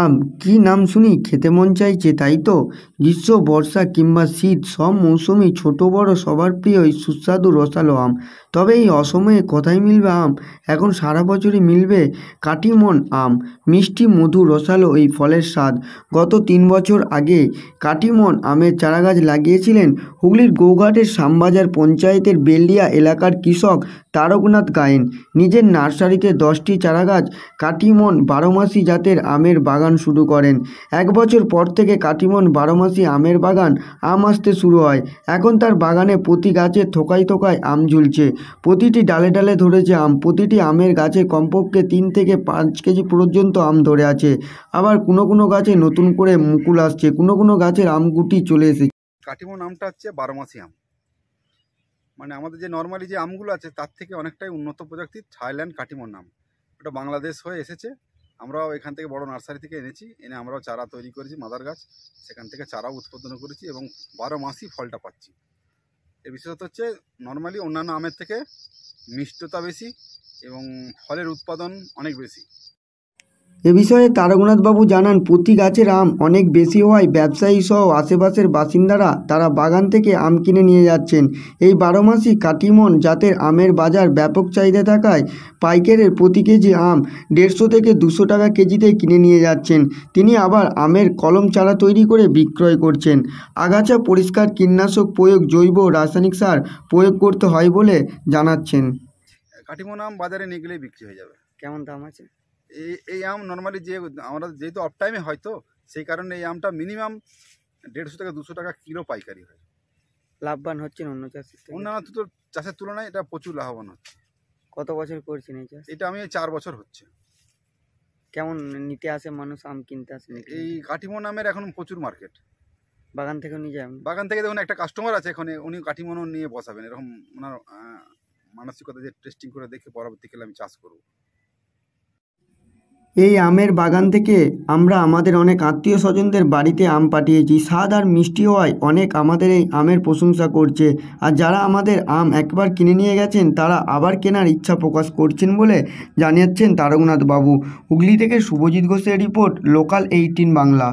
আম কি নাম শুনি খেতে মন চাইছে তাই তো গ্রীষ্ম বর্ষা কিংবা শীত সব মৌসুমি ছোট বড় সবার প্রিয় এই সুস্বাদু রসালো আম তবে এই অসময়ে কোথায় মিলবে আম এখন সারা বছরই মিলবে মন আম মিষ্টি মধু রসালো এই ফলের স্বাদ গত তিন বছর আগে কাটিমন আমের চারাগাছ লাগিয়েছিলেন হুগলির গৌঘাটের শামবাজার পঞ্চায়েতের বেলিয়া এলাকার কৃষক তারকনাথ গায়েন নিজের নার্সারিতে দশটি চারাগাছ কাটিমন মাসি জাতের আমের বাগান শুরু করেন এক বছর পর থেকে কাটিমন মাসি আমের বাগান আম আসতে শুরু হয় এখন তার বাগানে প্রতি গাছে থোকায় থোকায় আম ঝুলছে প্রতিটি ডালে ডালে ধরেছে আম প্রতিটি আমের গাছে কমপক্ষে তিন থেকে পাঁচ কেজি পর্যন্ত আম ধরে আছে আবার কোনো কোনো গাছে নতুন করে মুকুল আসছে কোনো কোনো গাছের আমগুটি চলে এসেছে কাটিমন আমটা হচ্ছে বারোমাসি আম মানে আমাদের যে নর্মালি যে আমগুলো আছে তার থেকে অনেকটাই উন্নত প্রজাতির থাইল্যান্ড কাটিমন আম ওটা বাংলাদেশ হয়ে এসেছে আমরাও এখান থেকে বড় নার্সারি থেকে এনেছি এনে আমরাও চারা তৈরি করেছি মাদার গাছ সেখান থেকে চারাও উৎপাদন করেছি এবং বারো মাসই ফলটা পাচ্ছি এর বিশেষত হচ্ছে নর্মালি অন্যান্য আমের থেকে মিষ্টতা বেশি এবং ফলের উৎপাদন অনেক বেশি এ বিষয়ে তারকনাথবাবু জানান প্রতি গাছের আম অনেক বেশি হওয়ায় ব্যবসায়ী সহ আশেপাশের বাসিন্দারা তারা বাগান থেকে আম কিনে নিয়ে যাচ্ছেন এই বারো মাসি কাটিমন জাতের আমের বাজার ব্যাপক চাহিদা থাকায় পাইকারের প্রতি কেজি আম দেড়শো থেকে দুশো টাকা কেজিতে কিনে নিয়ে যাচ্ছেন তিনি আবার আমের কলম চারা তৈরি করে বিক্রয় করছেন আগাছা পরিষ্কার কীটনাশক প্রয়োগ জৈব রাসায়নিক সার প্রয়োগ করতে হয় বলে জানাচ্ছেন কাটিমন আম বাজারে নিয়ে গেলেই বিক্রি হয়ে যাবে কেমন দাম আছে এই এই আম নর্মালি যে আমরা যেহেতু অফ টাইমে হয় তো সেই কারণে এই আমটা মিনিমাম দেড়শো থেকে দুশো টাকা কিলো পাইকারি হয় লাভবান হচ্ছেন অন্য চাষ অন্যান্য তো চাষের তুলনায় এটা প্রচুর লাভবান হচ্ছে কত বছর করছেন এই চাষ এটা আমি এই চার বছর হচ্ছে কেমন নিতে আসে মানুষ আম কিনতে আসে এই কাঠিমন আমের এখন প্রচুর মার্কেট বাগান থেকে নিয়ে যায় বাগান থেকে দেখুন একটা কাস্টমার আছে এখানে উনি কাঠিমনও নিয়ে বসাবেন এরকম ওনার মানসিকতা যে টেস্টিং করে দেখে পরবর্তীকালে আমি চাষ করবো এই আমের বাগান থেকে আমরা আমাদের অনেক আত্মীয় স্বজনদের বাড়িতে আম পাঠিয়েছি স্বাদ আর মিষ্টি হওয়ায় অনেক আমাদের এই আমের প্রশংসা করছে আর যারা আমাদের আম একবার কিনে নিয়ে গেছেন তারা আবার কেনার ইচ্ছা প্রকাশ করছেন বলে জানিয়েছেন তারকনাথ বাবু হুগলি থেকে শুভজিৎ ঘোষের রিপোর্ট লোকাল এইটিন বাংলা